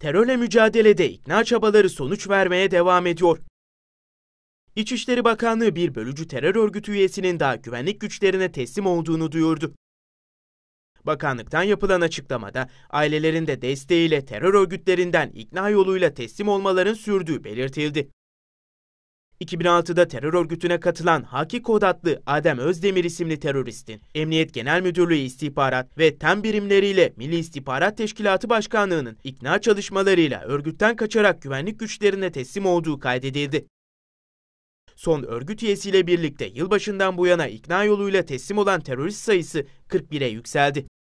terörle mücadelede ikna çabaları sonuç vermeye devam ediyor. İçişleri Bakanlığı bir bölücü terör örgütü üyesinin daha güvenlik güçlerine teslim olduğunu duyurdu. Bakanlıktan yapılan açıklamada ailelerin de desteğiyle terör örgütlerinden ikna yoluyla teslim olmaların sürdüğü belirtildi. 2006'da terör örgütüne katılan Haki Kodatlı Adem Özdemir isimli teröristin Emniyet Genel Müdürlüğü İstihbarat ve TEM birimleriyle Milli İstihbarat Teşkilatı Başkanlığı'nın ikna çalışmalarıyla örgütten kaçarak güvenlik güçlerine teslim olduğu kaydedildi. Son örgüt üyesiyle birlikte yılbaşından bu yana ikna yoluyla teslim olan terörist sayısı 41'e yükseldi.